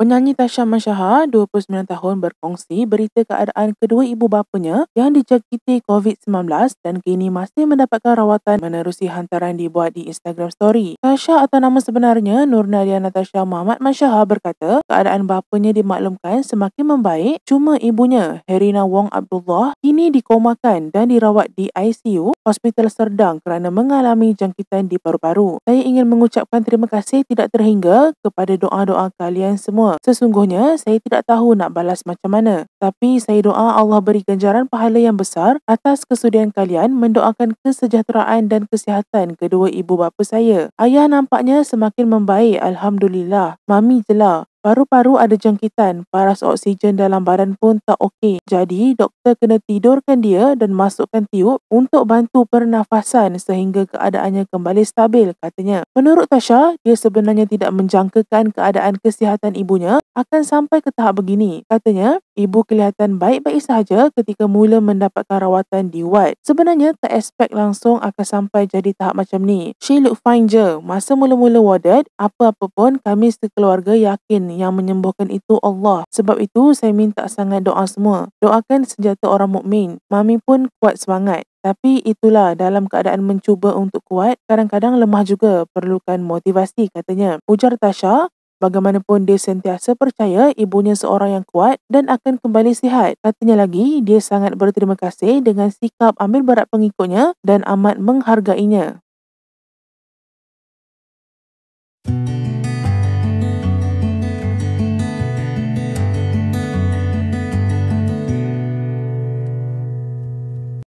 Penyanyi Tasha Mashaha, 29 tahun, berkongsi berita keadaan kedua ibu bapanya yang dijangkiti COVID-19 dan kini masih mendapatkan rawatan menerusi hantaran dibuat di Instagram Story. Tasha atau nama sebenarnya Nur Nadia Natasha Muhammad Mashaha berkata keadaan bapanya dimaklumkan semakin membaik cuma ibunya, Herina Wong Abdullah, kini dikomakan dan dirawat di ICU Hospital Serdang kerana mengalami jangkitan di paru-paru. Saya ingin mengucapkan terima kasih tidak terhingga kepada doa-doa kalian semua Sesungguhnya, saya tidak tahu nak balas macam mana. Tapi saya doa Allah beri ganjaran pahala yang besar atas kesudian kalian mendoakan kesejahteraan dan kesihatan kedua ibu bapa saya. Ayah nampaknya semakin membaik, Alhamdulillah. Mami jela, Paru-paru ada jangkitan, paras oksigen dalam badan pun tak okey. Jadi, doktor kena tidurkan dia dan masukkan tiup untuk bantu pernafasan sehingga keadaannya kembali stabil, katanya. Menurut Tasha, dia sebenarnya tidak menjangkakan keadaan kesihatan ibunya akan sampai ke tahap begini. Katanya, ibu kelihatan baik-baik sahaja ketika mula mendapatkan rawatan di ward. Sebenarnya, tak expect langsung akan sampai jadi tahap macam ni. She look fine je. Masa mula-mula warded, apa-apa pun kami sekeluarga yakin yang menyembuhkan itu Allah. Sebab itu saya minta sangat doa semua. Doakan senjata orang mukmin. Mami pun kuat semangat. Tapi itulah dalam keadaan mencuba untuk kuat, kadang-kadang lemah juga perlukan motivasi katanya. Ujar Tasha, Bagaimanapun dia sentiasa percaya ibunya seorang yang kuat dan akan kembali sihat. Katanya lagi, dia sangat berterima kasih dengan sikap ambil berat pengikutnya dan amat menghargainya.